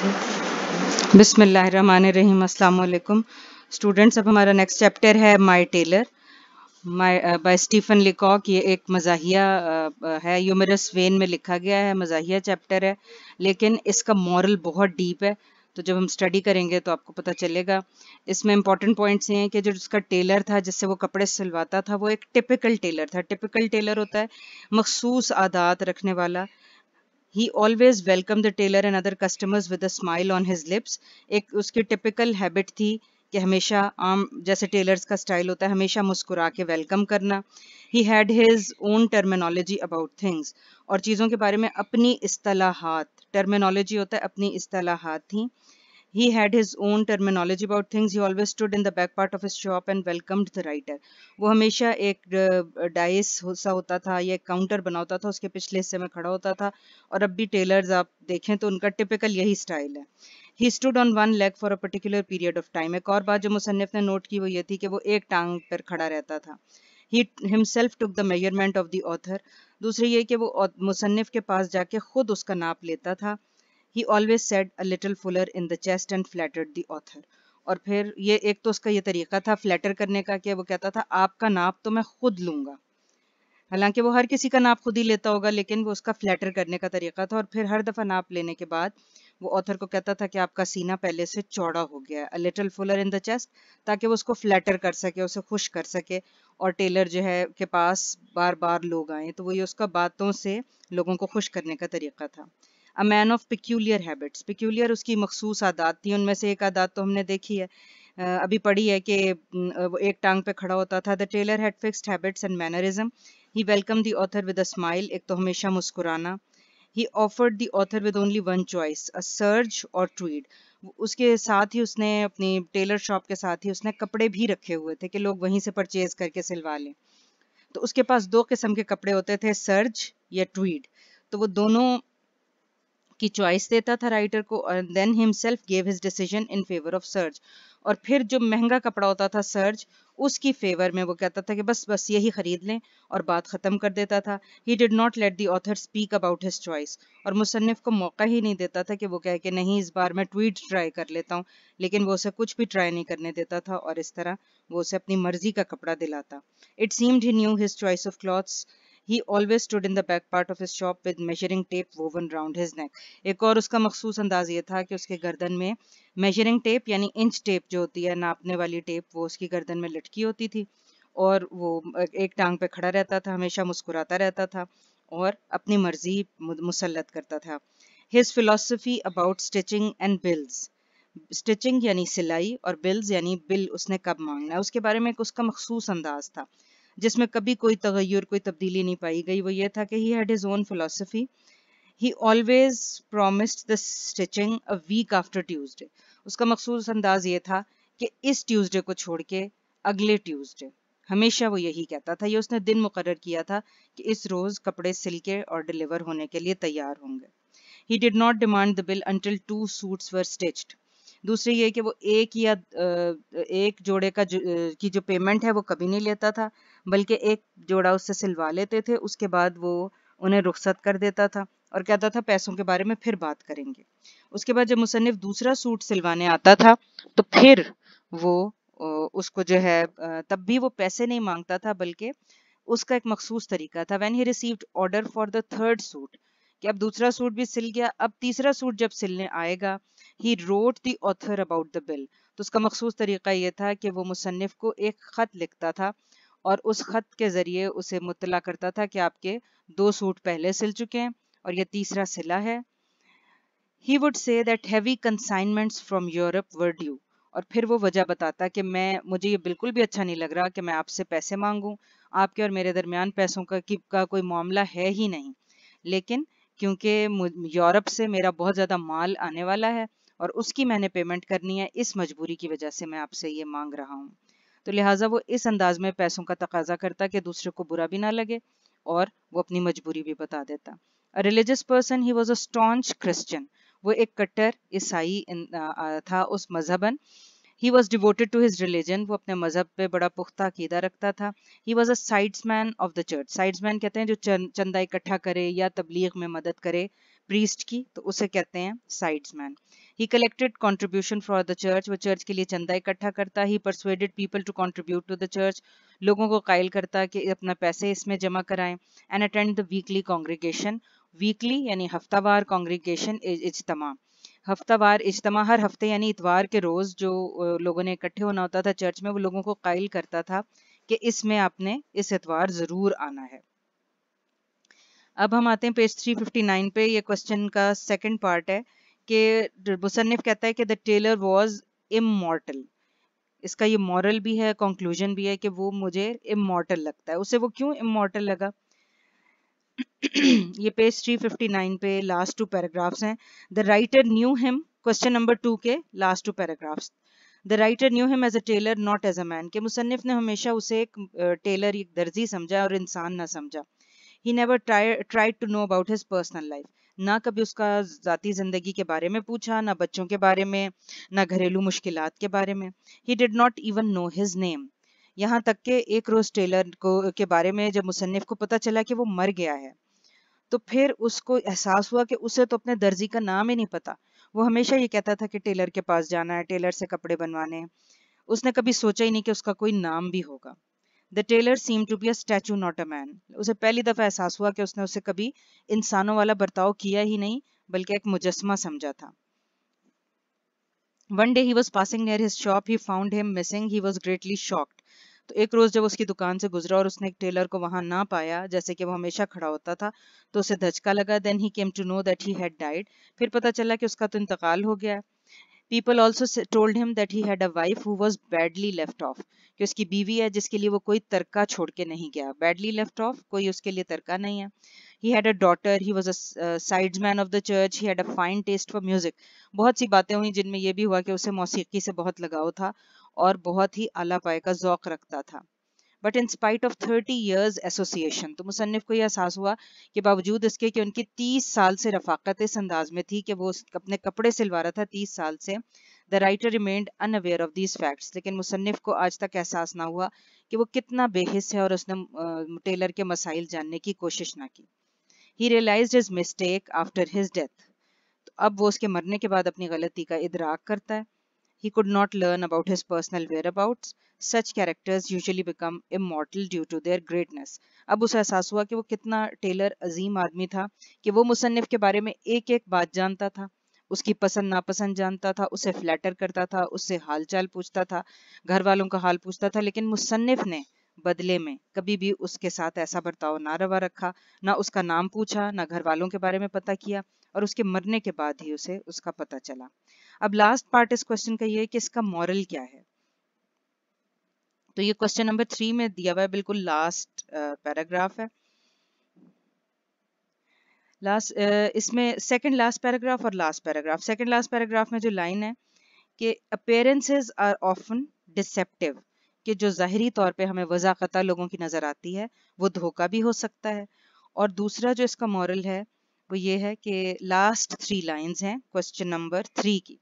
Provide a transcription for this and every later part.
बिसमीम अल्लाम स्टूडेंट्स अब हमारा नेक्स्ट चैप्टर है my tailor my by Stephen Leacock ये एक मजाहिया uh, है यूमरस वेन में लिखा गया है मजाहिया चैप्टर है लेकिन इसका मॉरल बहुत डीप है तो जब हम स्टडी करेंगे तो आपको पता चलेगा इसमें इंपॉर्टेंट पॉइंट्स ये हैं कि जो उसका टेलर था जिससे वो कपड़े सिलवाता था वो एक टिपिकल टेलर था टिपिकल टेलर होता है मखसूस आदात रखने वाला ही always welcome the tailor and other customers with a smile on his lips एक उसकी टिपिकल हैबिट थी कि हमेशा आम जैसे टेलर्स का स्टाइल होता है हमेशा मुस्कुरा के वेलकम करना he had his own terminology about things और चीज़ों के बारे में अपनी असलाहत टर्मिनोलॉजी होता है अपनी असलाहत थी He had his own terminology about things. He always stood in the back part of his shop and welcomed the writer. वो हमेशा एक डाइस सा होता था या एक काउंटर बना होता था उसके पिछले हिस्से में खड़ा होता था और अब भी टेलर्स आप देखें तो उनका टिपिकल यही स्टाइल है he stood on one leg for a particular period of time एक और बात जो मुसन्फ ने नोट की वो ये थी कि वो एक टांग पर खड़ा रहता था he himself took the measurement of the author दूसरी ये कि वो मुसन्फ के पास जाके खुद उसका नाप लेता था he always said a little fuller in the chest and flattered the author और फिर ये एक तो उसका ये तरीका था फ्लैटर करने का कि वो कहता था आपका नाप तो मैं खुद लूंगा हालांकि वो हर किसी का नाप खुद ही लेता होगा लेकिन वो उसका फ्लैटर करने का तरीका था और फिर हर दफ़ा नाप लेने के बाद वो ऑथर को कहता था कि आपका सीना पहले से चौड़ा हो गया है little fuller in the chest ताकि वो उसको फ्लैटर कर सके उसे खुश कर सके और टेलर जो है के पास बार बार लोग आए तो वही उसका बातों से लोगों को खुश करने का तरीका था a man of peculiar habits peculiar उसकी मखसूस आदात थी उनमें से एक आदात तो हमने देखी है अभी पढ़ी है कि वो एक टांग पे खड़ा होता था the tailor had fixed habits and mannerism he welcome the author with a smile एक तो हमेशा मुस्कुराना he offered the author with only one choice a serge और ट्वीड उसके साथ ही उसने अपनी टेलर शॉप के साथ ही उसने कपड़े भी रखे हुए थे कि लोग वहीं से परचेज करके सिलवा लें तो उसके पास दो किस्म के कपड़े होते थे सर्ज या ट्वीड तो वो दोनों की चॉइस देता था राइटर को और then himself gave his decision in favour of serge और फिर जो महंगा कपड़ा होता था सर्ज उसकी फेवर में वो कहता था कि बस बस यही खरीद लें और बात ख़त्म कर देता था he did not let the author speak about his choice और मुसनफ़ को मौका ही नहीं देता था कि वो कहे कि नहीं इस बार मैं ट्वीट ट्राई कर लेता हूँ लेकिन वो उसे कुछ भी ट्राई नहीं करने देता था और इस तरह वो उसे अपनी मर्जी का कपड़ा दिलाता it seemed he knew his choice of clothes he always stood in the back part of his shop with measuring tape woven round his neck एक और उसका मखसूस अंदाज ये था कि उसके गर्दन में मेजरिंग टेप यानी इंच टेप जो होती है नापने वाली टेप वो उसकी गर्दन में लटकी होती थी और वो एक टांग पे खड़ा रहता था हमेशा मुस्कुराता रहता था और अपनी मर्जी मुसलत करता था his philosophy about stitching and bills stitching यानी सिलाई और बिल्स यानी बिल उसने कब मांगना है उसके बारे में एक उसका मखसूस अंदाज था जिसमें कभी कोई तगैर कोई तब्दीली नहीं पाई गई वो ये था कि he had his own philosophy he always promised the stitching a week after Tuesday उसका मखसूस अंदाज ये था कि इस ट्यूजडे को छोड़ के अगले ट्यूजडे हमेशा वो यही कहता था ये उसने दिन मुकर किया था कि इस रोज कपड़े सिल के और डिलीवर होने के लिए तैयार होंगे he did not demand the bill until two suits were stitched दूसरी ये कि वो एक या एक जोड़े का जो, की जो पेमेंट है वो कभी नहीं लेता था बल्कि एक जोड़ा उससे सिलवा लेते थे उसके बाद वो उन्हें रुख्सत कर देता था और कहता था पैसों के बारे में फिर बात करेंगे उसके बाद जब मुसनफ़ दूसरा सूट सिलवाने आता था तो फिर वो उसको जो है तब भी वो पैसे नहीं मांगता था बल्कि उसका एक मखसूस तरीका था when he received order for the third suit कि अब दूसरा सूट भी सिल गया अब तीसरा सूट जब सिलने आएगा he wrote the author about the bill तो उसका मखसूस तरीका यह था कि वो मुसनफ़ को एक ख़त लिखता था और उस ख़त के ज़रिए उसे मुतला करता था कि आपके दो सूट पहले सिल चुके हैं और यह तीसरा सिला है he would say that heavy consignments from Europe were due और फिर वो वजह बताता कि मैं मुझे ये बिल्कुल भी अच्छा नहीं लग रहा कि मैं आपसे पैसे मांगूं आपके और मेरे दरमियान पैसों का की का कोई मामला है ही नहीं लेकिन क्योंकि यूरोप से मेरा बहुत ज़्यादा माल आने वाला है और उसकी मैंने पेमेंट करनी है इस मजबूरी की वजह से मैं आपसे ये मांग रहा हूँ तो लिहाजा वो इस अंदाज में पैसों का तकाजा करता कि दूसरे को बुरा भी ना लगे और वो अपनी मजबूरी भी बता देता religious person he was a staunch Christian वो एक कट्टर ईसाई था उस मजहबन he was devoted to his religion वो अपने मजहब पे बड़ा पुख्ता कीदा रखता था he was a sidesman of the church sidesman कहते हैं जो चंदा इकट्ठा करे या तबलीग में मदद करे प्रीस्ट की तो उसे कहते हैं sidesman he collected contribution for the church वो चर्च के लिए चंदा इकट्ठा करता he persuaded people to contribute to the church लोगों को कायल करता कि अपना पैसे इसमें जमा कराएं and attend the weekly congregation weekly यानी हफ्तावार कॉन्ग्रीगेशन इजतमा हफ्तावार इजतमा हर हफ्ते यानी इतवार के रोज़ जो लोगों ने इकट्ठे होना होता था चर्च में वो लोगों को कायल करता था कि इसमें आपने इस इतवार ज़रूर आना है अब हम आते हैं पेज 359 पे ये क्वेश्चन का सेकंड पार्ट है कि मुसनफ़ कहता है कि द टेलर वॉज इमोटल इसका ये मॉरल भी है कंक्लूजन भी है कि वो मुझे इमोटल लगता है उसे वो क्यों इमोटल लगा ये पेज 359 पे लास्ट टू पैराग्राफ्स हैं the writer knew him question number two के last two paragraphs the writer knew him as a tailor not as a man के मुसनफ़ ने हमेशा उसे एक टेलर एक दर्जी समझा और इंसान ना समझा he never tried to know about his personal life ना कभी उसका ज़ाती ज़िंदगी के बारे में पूछा ना बच्चों के बारे में ना घरेलू मुश्किल के बारे में he did not even know his name यहाँ तक के एक रोज़ टेलर को के बारे में जब मुसनफ़ को पता चला कि वो मर गया है तो फिर उसको एहसास हुआ कि उसे तो अपने दर्जी का नाम ही नहीं पता वो हमेशा ये कहता था कि टेलर के पास जाना है टेलर से कपड़े बनवाने उसने कभी सोचा ही नहीं कि उसका कोई नाम भी होगा the tailor seem to be a statue not a man उसे पहली दफ़ा एहसास हुआ कि उसने उसे कभी इंसानों वाला बर्ताव किया ही नहीं बल्कि एक मुजस्मा समझा था one day he was passing near his shop he found him missing he was greatly shocked तो एक रोज़ जब उसकी दुकान से गुजरा और उसने एक टेलर को वहां ना पाया जैसे कि वो हमेशा खड़ा होता था तो उसे धचका लगा then he came to know that he had died फिर पता चला कि उसका तो इंतकाल हो गया है people also told him that he had a wife who was badly left off कि उसकी बीवी है जिसके लिए वो कोई तरका छोड़ के नहीं गया बैडली लेफ्ट ऑफ कोई उसके लिए तरका नहीं है he had a daughter he was a sidesman of the church he had a fine taste for music बहुत सी बातें हुई जिनमें यह भी हुआ कि उसे मौसीकी से बहुत लगाव था और बहुत ही आला पाए का जौक रखता था but in spite of thirty years association तो मुसनफ़ को यह एहसास हुआ कि बावजूद इसके कि उनकी तीस साल से रफाकत इस अंदाज में थी कि वो अपने कपड़े सिलवा रहा था तीस साल से the writer remained unaware of these facts लेकिन मुसनफ़ को आज तक एहसास ना हुआ कि वो कितना बेहिस है और उसने टेलर के मसाइल जानने की कोशिश ना की he realise his mistake after his death अब वो उसके मरने के बाद अपनी गलती का इदराक करता है He could not learn about his personal whereabouts. Such characters usually become immortal due to their greatness. अब उसे एहसास हुआ कि वो कितना टेलर अजीम आदमी था कि वो मुसन्फ के बारे में एक एक बात जानता था उसकी पसंद नापसंद जानता था उसे फ्लैटर करता था उससे हालचाल पूछता था घर वालों का हाल पूछता था लेकिन मुसन्फ ने बदले में कभी भी उसके साथ ऐसा बर्ताव ना रवा रखा ना उसका नाम पूछा ना घर वालों के बारे में पता किया और उसके मरने के बाद ही उसे उसका पता चला अब लास्ट पार्ट इस क्वेश्चन का ये है कि इसका मॉरल क्या है तो ये क्वेश्चन नंबर थ्री में दिया हुआ है बिल्कुल लास्ट पैराग्राफ है लास्ट इसमें सेकंड लास्ट पैराग्राफ और last paragraph second last paragraph में जो लाइन है कि अपेयरेंसेज आर ऑफन डिसेप्टिव कि जो ज़ाहरी तौर पे हमें वजाकता लोगों की नज़र आती है वो धोखा भी हो सकता है और दूसरा जो इसका मॉरल है वो ये है कि लास्ट थ्री लाइंस हैं क्वेश्चन नंबर थ्री की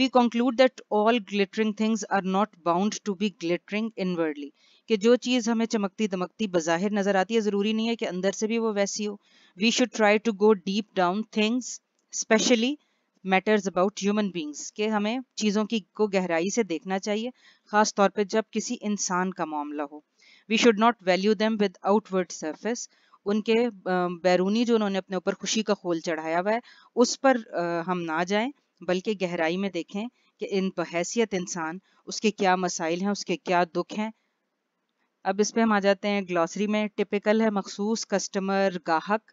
we conclude that all glittering things are not bound to be glittering inwardly कि जो चीज़ हमें चमकती दमकती बाहर नज़र आती है ज़रूरी नहीं है कि अंदर से भी वो वैसी हो we should try to go deep down things specially matters about human beings के हमें चीज़ों की को गहराई से देखना चाहिए ख़ास तौर पर जब किसी इंसान का मामला हो we should not value them with outward surface उनके बैरूनी जो उन्होंने अपने ऊपर खुशी का खोल चढ़ाया हुआ है उस पर हम ना जाएं बल्कि गहराई में देखें कि इन बहसीत इंसान उसके क्या मसाइल हैं उसके क्या दुख हैं अब इस पर हम आ जाते हैं ग्लॉसरी में टिपिकल है मखसूस कस्टमर गाहक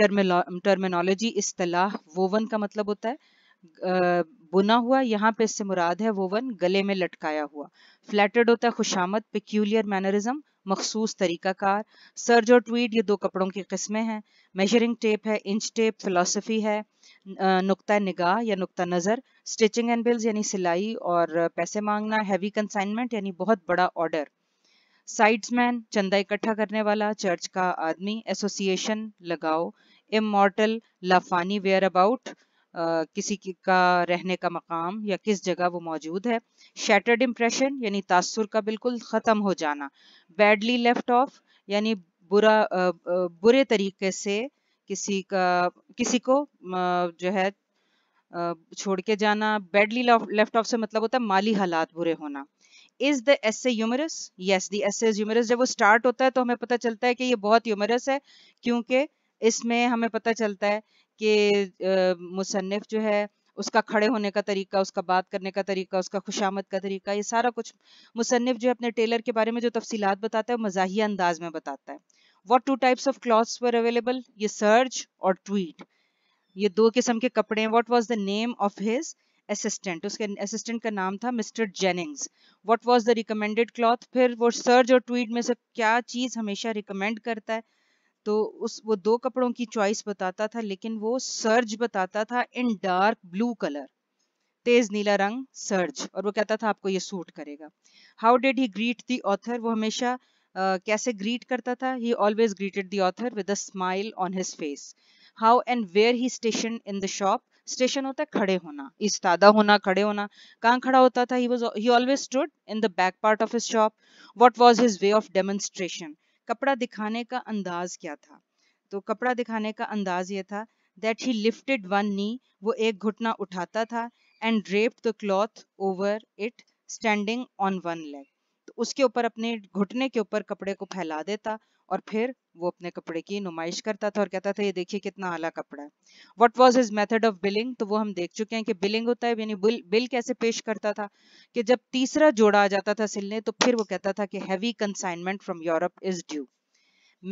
टर्मिनोलॉजी इस्तलाह वोवन का मतलब होता है बुना हुआ यहाँ पे इससे मुराद है वोवन गले में लटकाया हुआ फ्लैटेड होता है खुशामद पिक्यूलियर मैनरिज्म मखसूस तरीक़ाकार सर्ज और ट्वीट ये दो कपड़ों की किस्में हैं मेजरिंग टेप है इंच टेप फिलोसफी है नुकता निगाह या नुकता नज़र स्टिचिंग एंड बिल्स यानी सिलाई और पैसे मांगना हैवी कंसाइनमेंट यानी बहुत बड़ा ऑर्डर साइड्समैन चंदा इकट्ठा करने वाला चर्च का आदमी एसोसिएशन लगाओ इमोटल लाफानी वेयर अबाउट किसी का रहने का मकाम या किस जगह वो मौजूद है शैटर्ड इम्प्रेशन यानी तासुर का बिल्कुल ख़त्म हो जाना बैडली लेफ्ट ऑफ यानी बुरा बुरे तरीके से किसी का किसी को जो है छोड़ के जाना बैडली लेफ्ट ऑफ से मतलब होता है माली हालात बुरे होना is the essay humorous yes the essay as humorous जब वो स्टार्ट होता है तो हमें पता चलता है कि ये बहुत यूमरस है क्योंकि इसमें हमें पता चलता है कि मुसनफ़ जो है उसका खड़े होने का तरीका उसका बात करने का तरीका उसका खुशामद का तरीका ये सारा कुछ मुसनफ़ जो है अपने टेलर के बारे में जो तफसीलात बताता है मजाहिया अंदाज में बताता है what two types of clothes were available ये सर्ज और ट्वीट ये दो किस्म के कपड़े हैं what was the name of his assistant उसके असिस्टेंट का नाम था mister Jennings what was the recommended cloth फिर वो सर्ज और ट्वीट में से क्या चीज़ हमेशा रिकमेंड करता है तो उस वो दो कपड़ों की चॉइस बताता था लेकिन वो सर्ज बताता था इन डार्क ब्लू कलर तेज नीला रंग सर्ज और वो कहता था आपको ये सूट करेगा how did he greet the author वो हमेशा Uh, कैसे ग्रीट करता था he always greeted the author with a smile on his face how and where he station in the shop station होता है खड़े होना इस्तादा होना खड़े होना कहाँ खड़ा होता था he was he always stood in the back part of his shop what was his way of demonstration कपड़ा दिखाने का अंदाज क्या था तो कपड़ा दिखाने का अंदाज ये था that he lifted one knee वो एक घुटना उठाता था and draped the cloth over it standing on one leg तो उसके ऊपर अपने घुटने के ऊपर कपड़े को फैला देता और फिर वो अपने कपड़े की नुमाइश करता था और कहता था ये देखिए कितना आला कपड़ा है what was his method of billing तो वो हम देख चुके हैं कि बिलिंग होता है यानी बिल, बिल कैसे पेश करता था कि जब तीसरा जोड़ा आ जाता था सिलने तो फिर वो कहता था कि heavy consignment from Europe is due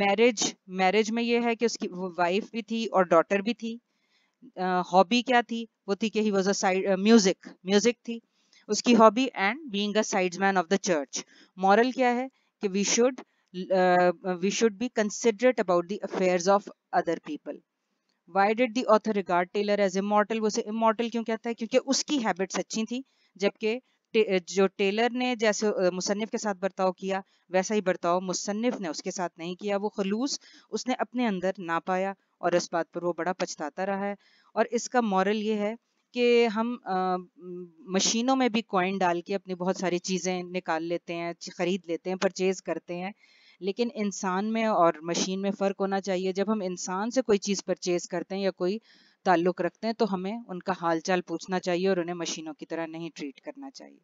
marriage marriage में ये है कि उसकी वाइफ भी थी और डॉटर भी थी हॉबी uh, क्या थी वो थी कि he was a side music music थी उसकी hobby and being a sidesman of the church moral क्या है कि we should uh, we should be considerate about the affairs of other people why did the author regard tailor as immortal वो उसे immortal क्यों कहता है क्योंकि उसकी हैबिट्स अच्छी थी जबकि टे, जो टेलर ने जैसे uh, मुसनफ़ के साथ बर्ताव किया वैसा ही बर्ताव मुसनफ़ ने उसके साथ नहीं किया वो खलूस उसने अपने अंदर ना पाया और इस बात पर वो बड़ा पछताता रहा है और इसका मॉरल ये है कि हम आ, uh, मशीनों में भी कॉइन डाल के अपनी बहुत सारी चीज़ें निकाल लेते हैं खरीद लेते हैं परचेज़ करते हैं लेकिन इंसान में और मशीन में फ़र्क होना चाहिए जब हम इंसान से कोई चीज़ परचेज़ करते हैं या कोई ताल्लुक़ रखते हैं तो हमें उनका हालचाल पूछना चाहिए और उन्हें मशीनों की तरह नहीं ट्रीट करना चाहिए